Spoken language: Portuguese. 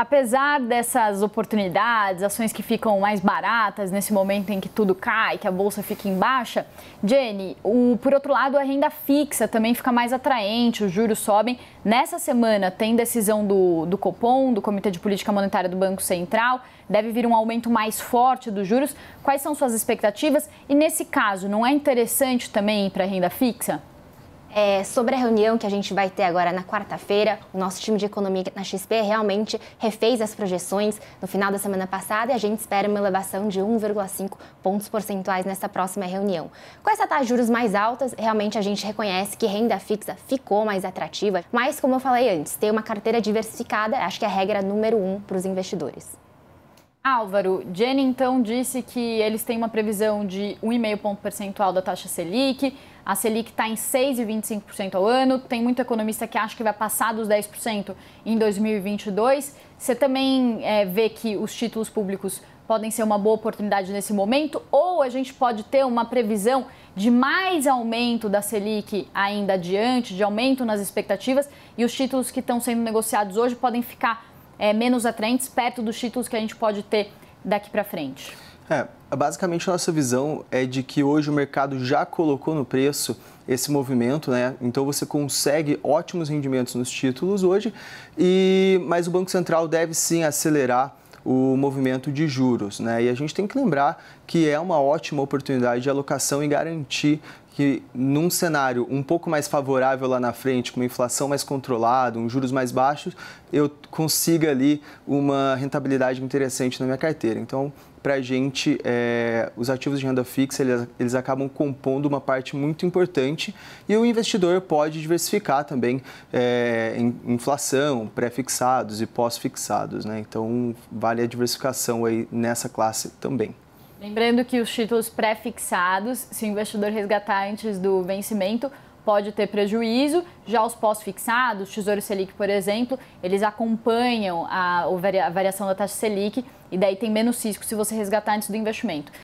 apesar dessas oportunidades, ações que ficam mais baratas nesse momento em que tudo cai, que a bolsa fica em baixa, Jenny, o, por outro lado, a renda fixa também fica mais atraente, os juros sobem. Nessa semana tem decisão do, do Copom, do Comitê de Política Monetária do Banco Central, deve vir um aumento mais forte dos juros. Quais são suas expectativas? E nesse caso, não é interessante também ir para a renda fixa? É, sobre a reunião que a gente vai ter agora na quarta-feira, o nosso time de economia na XP realmente refez as projeções no final da semana passada e a gente espera uma elevação de 1,5 pontos percentuais nessa próxima reunião. Com essa taxa de juros mais altas, realmente a gente reconhece que renda fixa ficou mais atrativa, mas como eu falei antes, ter uma carteira diversificada acho que é a regra número um para os investidores. Álvaro, Jenny então disse que eles têm uma previsão de 1,5 ponto percentual da taxa Selic. A Selic está em 6,25% ao ano. Tem muito economista que acha que vai passar dos 10% em 2022. Você também é, vê que os títulos públicos podem ser uma boa oportunidade nesse momento? Ou a gente pode ter uma previsão de mais aumento da Selic ainda adiante, de aumento nas expectativas, e os títulos que estão sendo negociados hoje podem ficar é, menos atraentes perto dos títulos que a gente pode ter daqui para frente? É, basicamente a nossa visão é de que hoje o mercado já colocou no preço esse movimento, né? Então você consegue ótimos rendimentos nos títulos hoje, e mas o Banco Central deve sim acelerar o movimento de juros. Né? E a gente tem que lembrar que é uma ótima oportunidade de alocação e garantir que num cenário um pouco mais favorável lá na frente, com uma inflação mais controlada, um juros mais baixos, eu consiga ali uma rentabilidade interessante na minha carteira. Então, para a gente, é, os ativos de renda fixa, eles, eles acabam compondo uma parte muito importante e o investidor pode diversificar também é, em inflação, pré-fixados e pós-fixados. Né? Então, vale a diversificação aí nessa classe também. Lembrando que os títulos pré-fixados, se o investidor resgatar antes do vencimento, pode ter prejuízo. Já os pós-fixados, Tesouro Selic, por exemplo, eles acompanham a, a variação da taxa Selic e daí tem menos risco se você resgatar antes do investimento.